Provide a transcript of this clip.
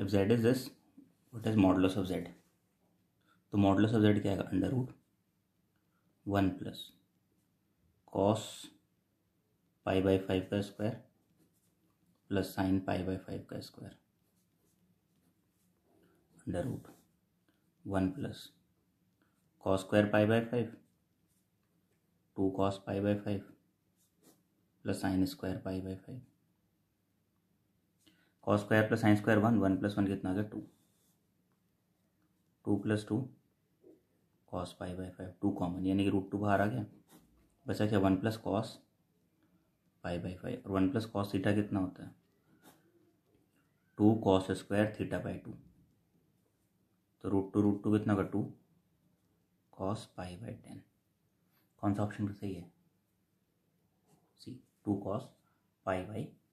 if Z is this what is modulus of Z तो modulus of Z क्या है under root one plus cos pi by five का square plus sine pi by five का square under root one plus cos square pi by five two cos pi by five plus sine square pi by five cos square plus sine square one one plus one कितना आ गया two two plus two cos five by five two common यानी कि root two बाहर आ गया बचा क्या one plus cos five by five और वन प्लस कॉस थीटा कितना होता है two cos square theta by two तो रूट टू रूट टू कितना का two cos five by ten कौन सा ऑप्शन सही है C two cos five by